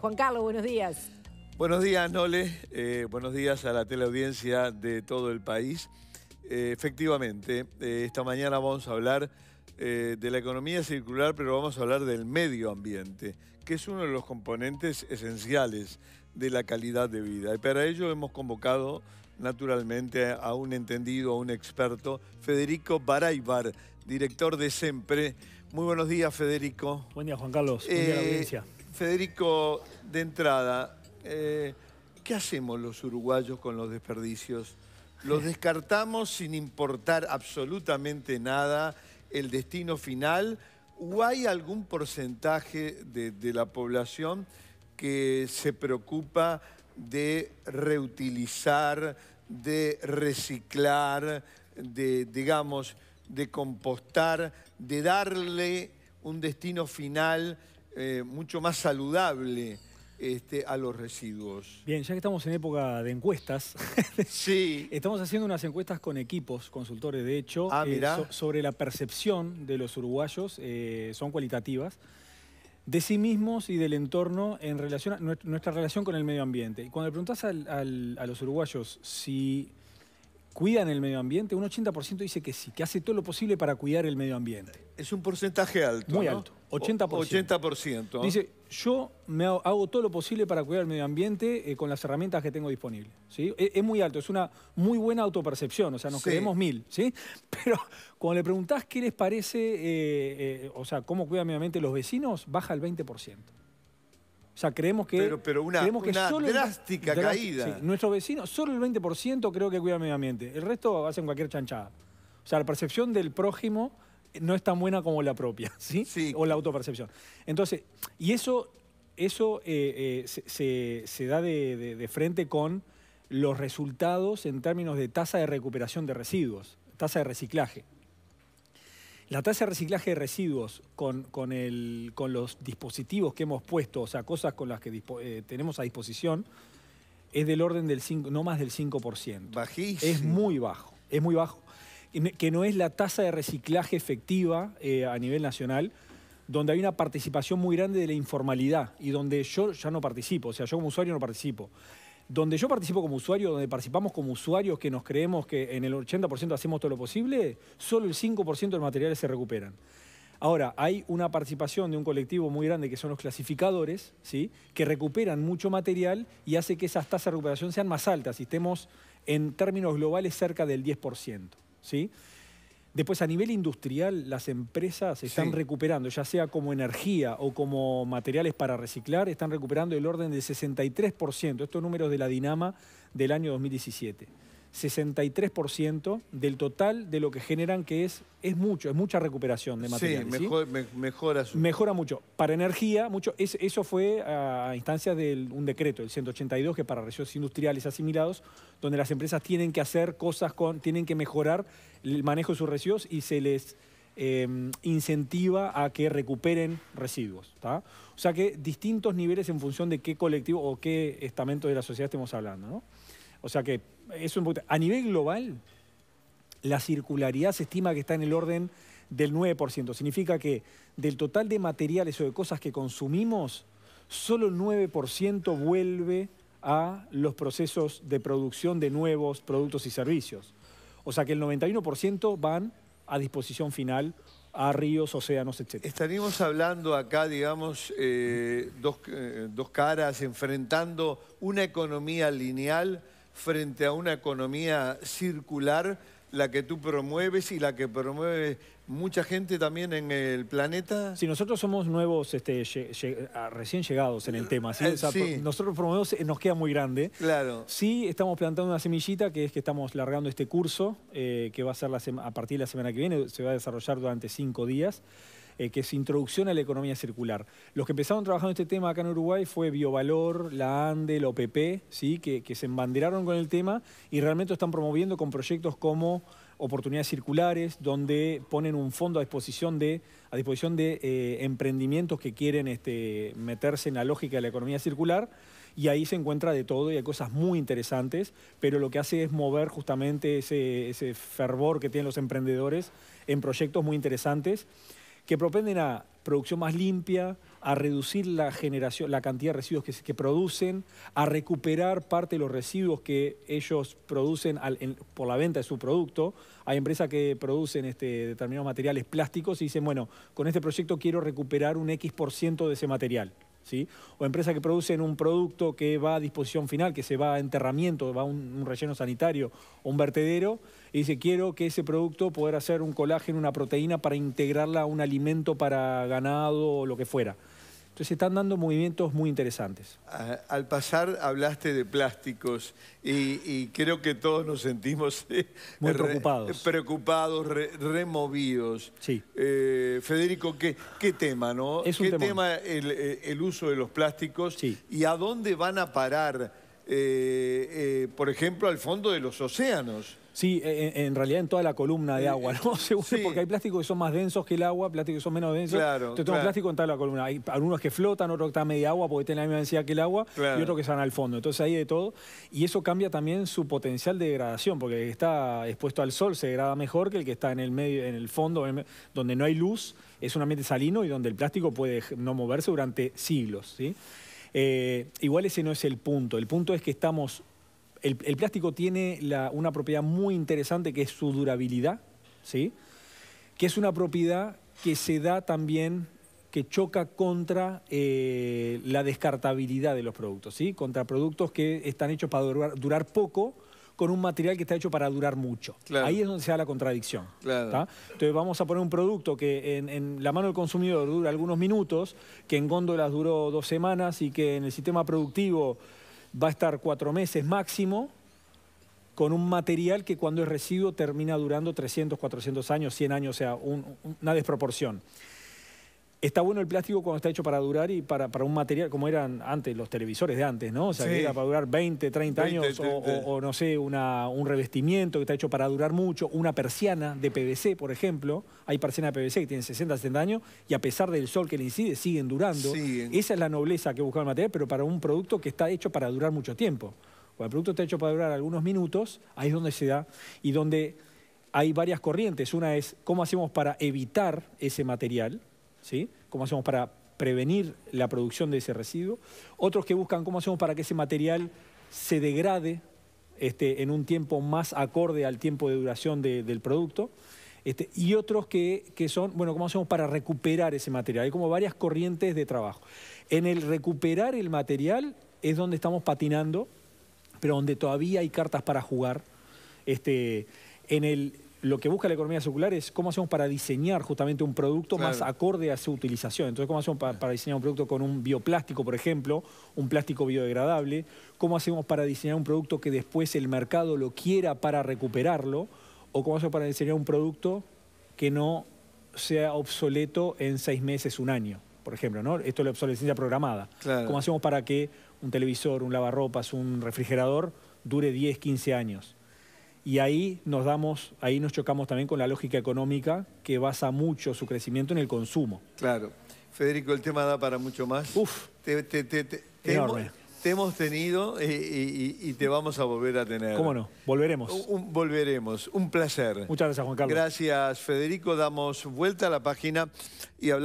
Juan Carlos, buenos días. Buenos días, Nole. Eh, buenos días a la teleaudiencia de todo el país. Eh, efectivamente, eh, esta mañana vamos a hablar de la economía circular, pero vamos a hablar del medio ambiente, que es uno de los componentes esenciales de la calidad de vida. Y para ello hemos convocado naturalmente a un entendido, a un experto, Federico Baraybar, director de SEMPRE. Muy buenos días, Federico. Buen día, Juan Carlos. Buen día, audiencia. Federico, de entrada, eh, ¿qué hacemos los uruguayos con los desperdicios? ¿Los descartamos sin importar absolutamente nada el destino final? ¿O hay algún porcentaje de, de la población que se preocupa de reutilizar, de reciclar, de, digamos, de compostar, de darle un destino final eh, mucho más saludable este, a los residuos. Bien, ya que estamos en época de encuestas, sí. estamos haciendo unas encuestas con equipos, consultores de hecho, ah, eh, sobre la percepción de los uruguayos, eh, son cualitativas, de sí mismos y del entorno en relación a nuestra relación con el medio ambiente. Y cuando le preguntás a los uruguayos si cuidan el medio ambiente? Un 80% dice que sí, que hace todo lo posible para cuidar el medio ambiente. Es un porcentaje alto. Muy alto, 80%. 80%. Dice, yo me hago, todo lo posible para cuidar el medio ambiente eh, con las herramientas que tengo disponibles. ¿sí? Es, muy alto, es una muy buena autopercepción, o sea, nos creemos mil. ¿sí? Pero cuando le preguntás qué les parece, eh, eh, o sea, cómo cuidan el medio ambiente los vecinos, baja el 20%. O sea, creemos que, pero, una, drástica caída. nuestro vecino, solo el 20% creo que cuida el medio ambiente. El resto hacen cualquier chanchada. O sea, la percepción del prójimo no es tan buena como la propia, ¿sí? O la autopercepción. Entonces, y eso, eso eh, eh, se, da de frente con los resultados en términos de tasa de recuperación de residuos, tasa de reciclaje. La tasa de reciclaje de residuos con, el, con los dispositivos que hemos puesto, o sea, cosas con las que eh, tenemos a disposición, es del orden del 5, no más del 5%. Bajísimo. Es muy bajo, es muy bajo. Que no es la tasa de reciclaje efectiva eh, a nivel nacional, donde hay una participación muy grande de la informalidad y donde yo ya no participo, o sea, yo como usuario no participo donde yo participo como usuario, donde participamos como usuarios que nos creemos que en el 80% hacemos todo lo posible, solo el 5% de los materiales se recuperan. Ahora, hay una participación de un colectivo muy grande que son los clasificadores, ¿sí? que recuperan mucho material y hace que esas tasas de recuperación sean más altas y estemos en términos globales cerca del 10%. ¿sí? Después, a nivel industrial, las empresas están recuperando, ya sea como energía o como materiales para reciclar, están recuperando el orden del 63%. Estos números de la Dinama del año 2017. 63% del total de lo que generan, que es, es mucho, es mucha recuperación de materiales. Sí, mejora su... Mejora mucho. Para energía, mucho. eso fue a instancias de un decreto, el 182, que para residuos industriales asimilados, donde las empresas tienen que hacer cosas con, tienen que mejorar el manejo de sus residuos y se les em, incentiva a que recuperen residuos. O sea que distintos niveles en función de qué colectivo o qué estamento de la sociedad estemos hablando, ¿no? O sea que eso a nivel global, la circularidad se estima que está en el orden del 9%. Significa que del total de materiales o de cosas que consumimos, solo el 9% vuelve a los procesos de producción de nuevos productos y servicios. O sea que el 91% van a disposición final a ríos, océanos, etc. Estaríamos hablando acá, digamos, eh, dos, eh, dos caras, enfrentando una economía lineal frente a una economía circular, la que tú promueves y la que promueve mucha gente también en el planeta. Sí, nosotros somos nuevos, este, recién llegados en el eh, tema. ¿sí? Nosotros promovemos, eh, nos queda muy grande. Claro. Sí, estamos plantando una semillita, que es que estamos largando este curso, eh, que va a ser a partir de la semana que viene, se va a desarrollar durante cinco días. Eh, que es Introducción a la Economía Circular. Los que empezaron trabajando este tema acá en Uruguay fue Biovalor, la ANDE, la OPP, ¿sí? que, que se embanderaron con el tema y realmente están promoviendo con proyectos como oportunidades circulares, donde ponen un fondo a disposición de, a disposición de eh, emprendimientos que quieren este, meterse en la lógica de la economía circular. Y ahí se encuentra de todo y hay cosas muy interesantes, pero lo que hace es mover justamente ese, ese fervor que tienen los emprendedores en proyectos muy interesantes que propenden a producción más limpia, a reducir la, generación, la cantidad de residuos que, producen, a recuperar parte de los residuos que ellos producen por la venta de su producto. Hay empresas que producen este, determinados materiales plásticos y dicen, bueno, con este proyecto quiero recuperar un X por ciento de ese material o empresas que producen un producto que va a disposición final, que se va a enterramiento, va a un, relleno sanitario o un vertedero, y dice, quiero que ese producto pueda hacer un colágeno, una proteína para integrarla a un alimento para ganado o lo que fuera. Entonces se están dando movimientos muy interesantes. Al pasar hablaste de plásticos y, creo que todos nos sentimos eh, preocupados, removidos. Sí. Eh, Federico, ¿qué, tema, no? ¿Qué tema el, eh, el, uso de los plásticos y a dónde van a parar, por ejemplo, al fondo de los océanos? Sí, e, e, en, realidad en toda la columna de eh, agua, ¿no? Porque hay plásticos que son más densos que el agua, plásticos que son menos densos. Claro, Entonces plástico en toda la columna. Hay algunos que flotan, otros que están media agua porque tienen la misma densidad que el agua y otros que están al fondo. Entonces hay de todo. Y eso cambia también su potencial de degradación, porque el que está expuesto al sol se degrada mejor que el que está en el medio, en el fondo, donde no hay luz, es un ambiente salino y donde el plástico puede no moverse durante siglos. ¿sí? Eh, igual ese no es el punto. El punto es que estamos el, plástico tiene una propiedad muy interesante que es su durabilidad, ¿sí? que es una propiedad que se da también que choca contra eh, la descartabilidad de los productos, ¿sí? contra productos que están hechos para durar, poco con un material que está hecho para durar mucho. Ahí es donde se da la contradicción. Entonces vamos a poner un producto que en, en, la mano del consumidor dura algunos minutos, que en góndolas duró dos semanas y que en el sistema productivo va a estar cuatro meses máximo con un material que cuando es residuo termina durando 300, 400 años, 100 años, o sea, una desproporción. Está bueno el plástico cuando está hecho para durar y para, para un material como eran antes los televisores de antes, ¿no? O sea, que era para durar 20, 30 años, O, no sé, un revestimiento que está hecho para durar mucho, una persiana de PVC, por ejemplo. Hay persiana de PVC que tienen 60, 70 años y a pesar del sol que le incide, siguen durando. Esa es la nobleza que busca el material, pero para un producto que está hecho para durar mucho tiempo. Cuando el producto está hecho para durar algunos minutos, ahí es donde se da y donde hay varias corrientes. Una es cómo hacemos para evitar ese material, ¿Cómo hacemos para prevenir la producción de ese residuo? Otros que buscan cómo hacemos para que ese material se degrade este, en un tiempo más acorde al tiempo de duración del producto. Este, y otros que, son, bueno, ¿cómo hacemos para recuperar ese material? Hay como varias corrientes de trabajo. En el recuperar el material es donde estamos patinando, pero donde todavía hay cartas para jugar. Este, en el lo que busca la economía circular es cómo hacemos para diseñar justamente un producto más acorde a su utilización. Entonces, cómo hacemos para, diseñar un producto con un bioplástico, por ejemplo, un plástico biodegradable, cómo hacemos para diseñar un producto que después el mercado lo quiera para recuperarlo, o cómo hacemos para diseñar un producto que no sea obsoleto en seis meses, un año, por ejemplo, ¿no? Esto es la obsolescencia programada. Cómo hacemos para que un televisor, un lavarropas, un refrigerador dure 10, 15 años. Y ahí nos damos, ahí nos chocamos también con la lógica económica que basa mucho su crecimiento en el consumo. Claro. Federico, el tema da para mucho más. Uf. Te, enorme. Hemos, te hemos tenido y, te vamos a volver a tener. ¿Cómo no? Volveremos. volveremos. Un placer. Muchas gracias, Juan Carlos. Gracias, Federico. Damos vuelta a la página y hablamos.